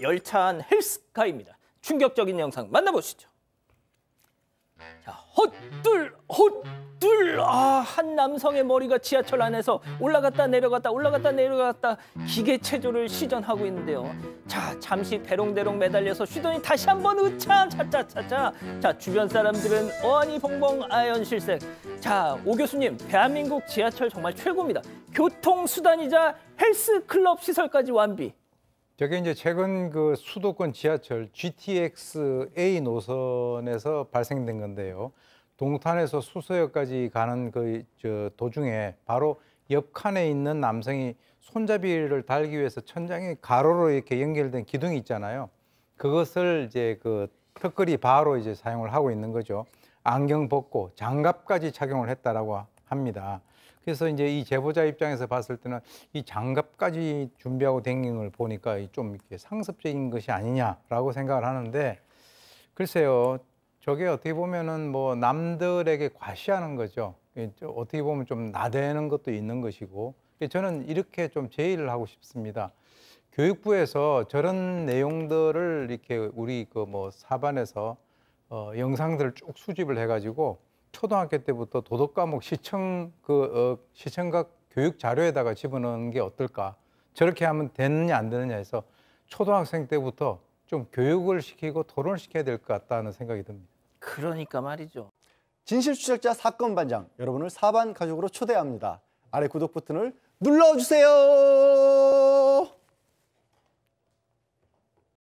열차한 헬스카입니다. 충격적인 영상 만나보시죠. 자, 헛둘, 헛둘. 아, 한 남성의 머리가 지하철 안에서 올라갔다 내려갔다 올라갔다 내려갔다 기계 체조를 시전하고 있는데요. 자, 잠시 대롱대롱 매달려서 쉬더니 다시 한번 으차, 차차차차. 자, 주변 사람들은 어안이 봉봉 아연 실색. 자, 오 교수님, 대한민국 지하철 정말 최고입니다. 교통수단이자 헬스클럽 시설까지 완비. 저게 이제 최근 그 수도권 지하철 GTX A 노선에서 발생된 건데요. 동탄에서 수서역까지 가는 그 저 도중에 바로 옆 칸에 있는 남성이 손잡이를 달기 위해서 천장에 가로로 이렇게 연결된 기둥이 있잖아요. 그것을 이제 그 턱걸이 바로 이제 사용을 하고 있는 거죠. 안경 벗고 장갑까지 착용을 했다라고 합니다. 그래서 이제 이 제보자 입장에서 봤을 때는 이 장갑까지 준비하고 댕긴 걸 보니까 좀 이렇게 상습적인 것이 아니냐라고 생각을 하는데 글쎄요. 저게 어떻게 보면은 뭐 남들에게 과시하는 거죠. 어떻게 보면 좀 나대는 것도 있는 것이고 그러니까 저는 이렇게 좀 제의를 하고 싶습니다. 교육부에서 저런 내용들을 이렇게 우리 그 뭐 사반에서 어, 영상들을 쭉 수집을 해가지고 초등학교 때부터 도덕 과목 시청 그 어, 시청각 교육 자료에다가 집어넣는 게 어떨까? 저렇게 하면 되느냐 안 되느냐 해서 초등학생 때부터 좀 교육을 시키고 토론을 시켜야 될 것 같다는 생각이 듭니다. 그러니까 말이죠. 진실추적자 사건 반장 여러분을 사반 가족으로 초대합니다. 아래 구독 버튼을 눌러주세요.